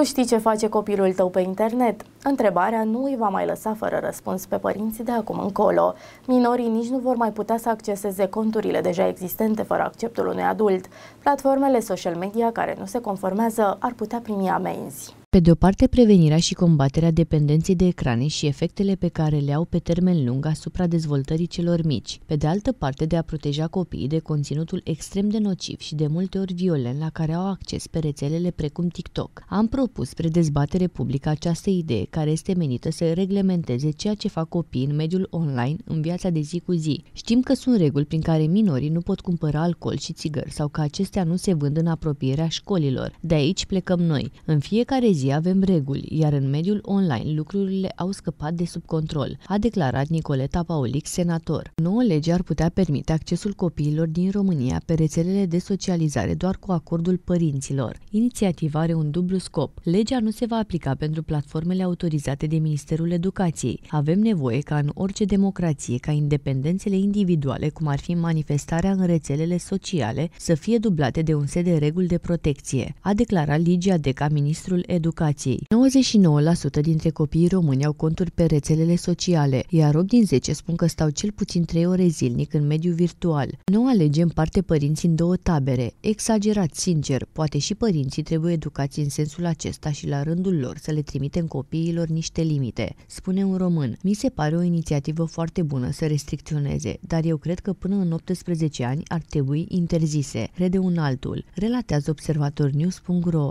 Tu știi ce face copilul tău pe internet? Întrebarea nu îi va mai lăsa fără răspuns pe părinții de acum încolo. Minorii nici nu vor mai putea să acceseze conturile deja existente fără acceptul unui adult. Platformele social media care nu se conformează ar putea primi amenzi. Pe de o parte, prevenirea și combaterea dependenței de ecrane și efectele pe care le au pe termen lung asupra dezvoltării celor mici. Pe de altă parte, de a proteja copiii de conținutul extrem de nociv și de multe ori violent la care au acces pe rețelele precum TikTok. Am propus spre dezbatere publică această idee care este menită să reglementeze ceea ce fac copiii în mediul online în viața de zi cu zi. Știm că sunt reguli prin care minorii nu pot cumpăra alcool și țigări sau că acestea nu se vând în apropierea școlilor. De aici plecăm noi. În fiecare zi zi avem reguli, iar în mediul online lucrurile au scăpat de sub control, a declarat Nicoleta Paulic, senator. Noua lege ar putea permite accesul copiilor din România pe rețelele de socializare doar cu acordul părinților. Inițiativa are un dublu scop. Legea nu se va aplica pentru platformele autorizate de Ministerul Educației. Avem nevoie ca în orice democrație, ca independențele individuale, cum ar fi manifestarea în rețelele sociale, să fie dublate de un set de reguli de protecție, a declarat Ligia Deca, ministrul educației educației. 99% dintre copiii români au conturi pe rețelele sociale, iar 8 din 10 spun că stau cel puțin 3 ore zilnic în mediul virtual. Nu alegem parte părinții în două tabere. Exagerat, sincer, poate și părinții trebuie educați în sensul acesta și la rândul lor să le trimitem copiilor niște limite, spune un român. Mi se pare o inițiativă foarte bună să restricționeze, dar eu cred că până în 18 ani ar trebui interzise, crede un altul, relatează observatornews.ro.